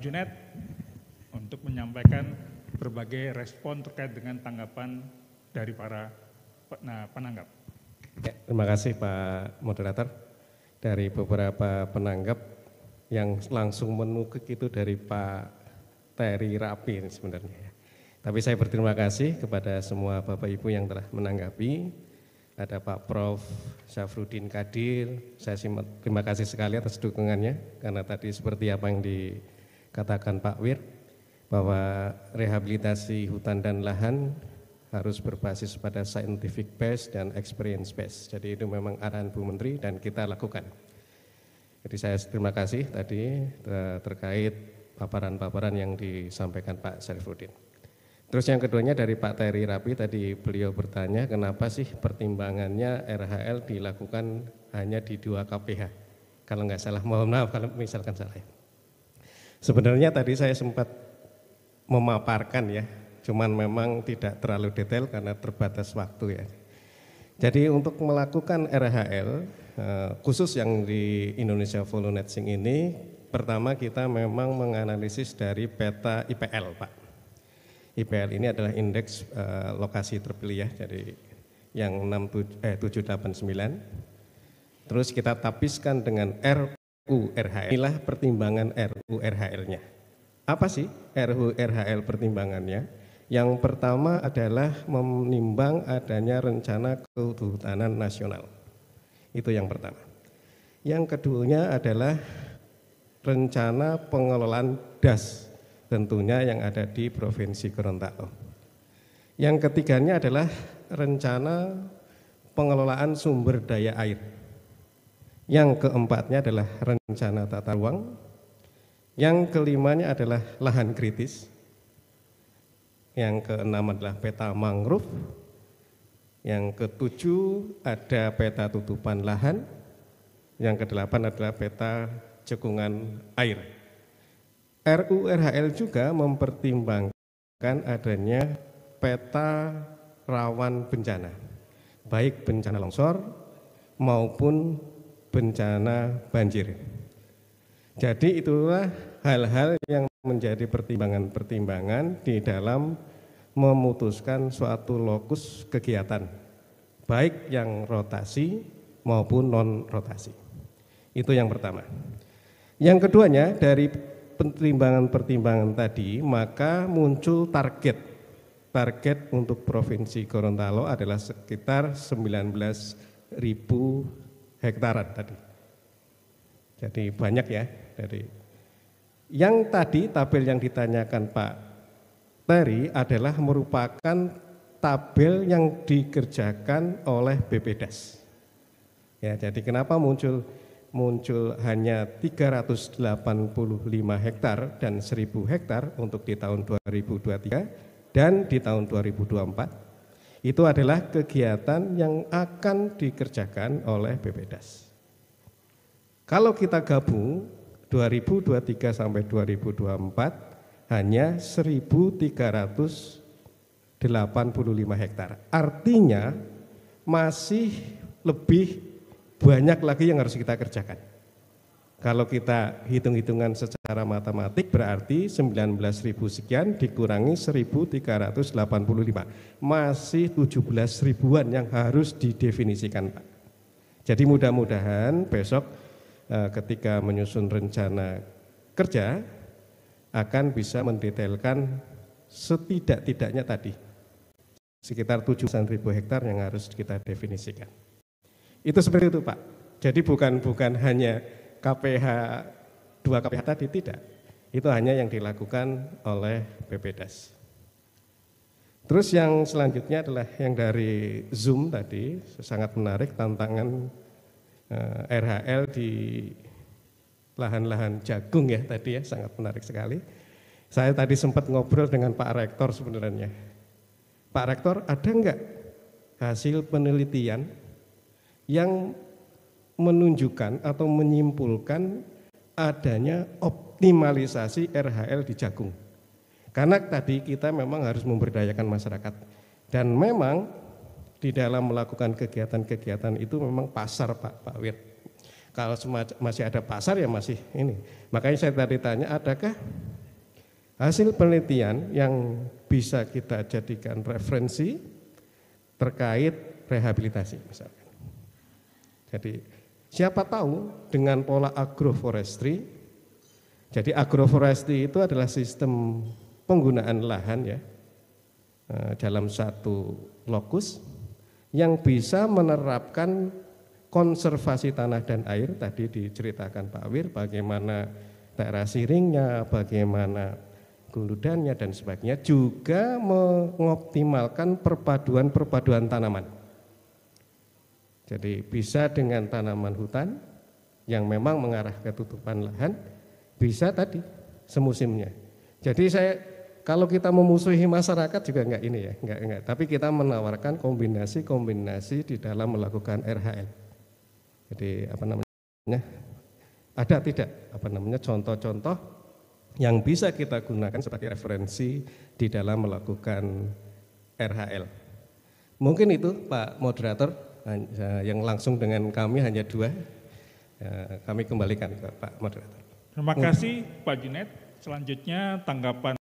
Junet untuk menyampaikan berbagai respon terkait dengan tanggapan dari para nah, penanggap. Ya, terima kasih Pak Moderator. Dari beberapa penanggap yang langsung menukik itu dari Pak Terry Rapi sebenarnya. Ya. Tapi saya berterima kasih kepada semua Bapak Ibu yang telah menanggapi. Ada Pak Prof. Syafruddin Kadir, saya terima kasih sekali atas dukungannya karena tadi seperti apa yang di katakan Pak Wir bahwa rehabilitasi hutan dan lahan harus berbasis pada scientific base dan experience base. Jadi itu memang arahan Bu Menteri dan kita lakukan. Jadi saya terima kasih tadi terkait paparan-paparan yang disampaikan Pak Sarifudin. Terus yang keduanya dari Pak Terry Rapi tadi beliau bertanya kenapa sih pertimbangannya RHL dilakukan hanya di dua KPH. Kalau nggak salah mohon maaf kalau misalkan salah. Ya. Sebenarnya tadi saya sempat memaparkan ya, cuman memang tidak terlalu detail karena terbatas waktu ya. Jadi untuk melakukan RHL, eh, khusus yang di Indonesia Follow Netsing ini, pertama kita memang menganalisis dari peta IPL Pak. IPL ini adalah indeks eh, lokasi terpilih ya, jadi yang 67, eh, 789. Terus kita tapiskan dengan RU RHL. Inilah pertimbangan RU RURHL-nya. Apa sih RURHL pertimbangannya? Yang pertama adalah menimbang adanya rencana kehutanan nasional. Itu yang pertama. Yang keduanya adalah rencana pengelolaan das tentunya yang ada di Provinsi Gorontalo. Yang ketiganya adalah rencana pengelolaan sumber daya air. Yang keempatnya adalah rencana tata ruang yang kelimanya adalah lahan kritis. Yang keenam adalah peta mangrove. Yang ketujuh ada peta tutupan lahan. Yang kedelapan adalah peta cekungan air. RURHL juga mempertimbangkan adanya peta rawan bencana, baik bencana longsor maupun bencana banjir. Jadi itulah hal-hal yang menjadi pertimbangan-pertimbangan di dalam memutuskan suatu lokus kegiatan, baik yang rotasi maupun non-rotasi. Itu yang pertama. Yang keduanya, dari pertimbangan-pertimbangan tadi, maka muncul target. Target untuk Provinsi Gorontalo adalah sekitar 19.000 hektaran tadi jadi banyak ya dari yang tadi tabel yang ditanyakan Pak Tari adalah merupakan tabel yang dikerjakan oleh BPDES. Ya, jadi kenapa muncul muncul hanya 385 hektar dan 1000 hektar untuk di tahun 2023 dan di tahun 2024 itu adalah kegiatan yang akan dikerjakan oleh BPDES. Kalau kita gabung 2023 sampai 2024 hanya 1385 hektar. Artinya masih lebih banyak lagi yang harus kita kerjakan. Kalau kita hitung-hitungan secara matematik berarti 19.000 sekian dikurangi 1.385. Masih 17 ribuan yang harus didefinisikan Pak. Jadi mudah-mudahan besok Eh, ketika menyusun rencana kerja akan bisa mendetailkan setidak-tidaknya tadi sekitar 700 ribu hektar yang harus kita definisikan. Itu seperti itu Pak. Jadi bukan bukan hanya KPH dua KPH tadi tidak. Itu hanya yang dilakukan oleh BPDAS. Terus yang selanjutnya adalah yang dari Zoom tadi sangat menarik tantangan Eh, RHL di lahan-lahan jagung ya tadi ya sangat menarik sekali. Saya tadi sempat ngobrol dengan Pak Rektor sebenarnya. Pak Rektor ada nggak hasil penelitian yang menunjukkan atau menyimpulkan adanya optimalisasi RHL di jagung? Karena tadi kita memang harus memberdayakan masyarakat. Dan memang di dalam melakukan kegiatan-kegiatan itu memang pasar Pak Pak wid Kalau masih ada pasar ya masih ini. Makanya saya tadi tanya adakah hasil penelitian yang bisa kita jadikan referensi terkait rehabilitasi misalkan. Jadi siapa tahu dengan pola agroforestry, jadi agroforestry itu adalah sistem penggunaan lahan ya eh, dalam satu lokus yang bisa menerapkan konservasi tanah dan air tadi diceritakan Pak Wir bagaimana daerah siringnya, bagaimana guludannya dan sebagainya juga mengoptimalkan perpaduan-perpaduan tanaman. Jadi bisa dengan tanaman hutan yang memang mengarah ke tutupan lahan, bisa tadi semusimnya. Jadi saya kalau kita memusuhi masyarakat juga enggak ini ya, enggak enggak. Tapi kita menawarkan kombinasi-kombinasi di dalam melakukan RHL. Jadi apa namanya? Ada tidak apa namanya contoh-contoh yang bisa kita gunakan sebagai referensi di dalam melakukan RHL. Mungkin itu Pak moderator yang langsung dengan kami hanya dua. Ya, kami kembalikan ke Pak moderator. Terima kasih Pak Junet. Selanjutnya tanggapan